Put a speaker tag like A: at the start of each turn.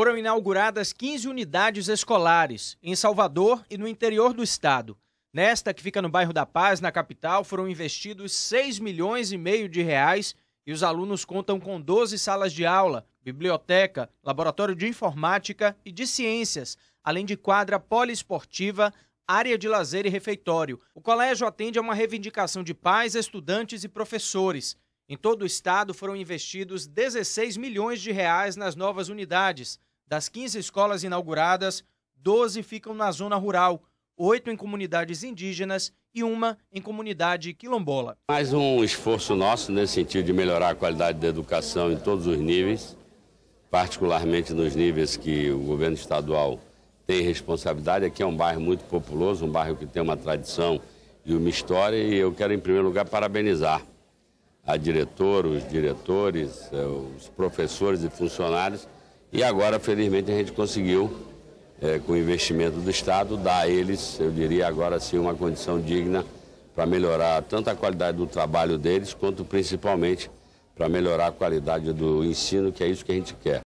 A: Foram inauguradas 15 unidades escolares em Salvador e no interior do estado. Nesta, que fica no bairro da Paz, na capital, foram investidos 6 milhões e meio de reais e os alunos contam com 12 salas de aula, biblioteca, laboratório de informática e de ciências, além de quadra poliesportiva, área de lazer e refeitório. O colégio atende a uma reivindicação de pais, estudantes e professores. Em todo o estado foram investidos 16 milhões de reais nas novas unidades, das 15 escolas inauguradas, 12 ficam na zona rural, 8 em comunidades indígenas e uma em comunidade quilombola.
B: Mais um esforço nosso nesse sentido de melhorar a qualidade da educação em todos os níveis, particularmente nos níveis que o governo estadual tem responsabilidade. Aqui é um bairro muito populoso, um bairro que tem uma tradição e uma história, e eu quero, em primeiro lugar, parabenizar a diretora, os diretores, eh, os professores e funcionários e agora, felizmente, a gente conseguiu, é, com o investimento do Estado, dar a eles, eu diria agora sim, uma condição digna para melhorar tanto a qualidade do trabalho deles, quanto principalmente para melhorar a qualidade do ensino, que é isso que a gente quer.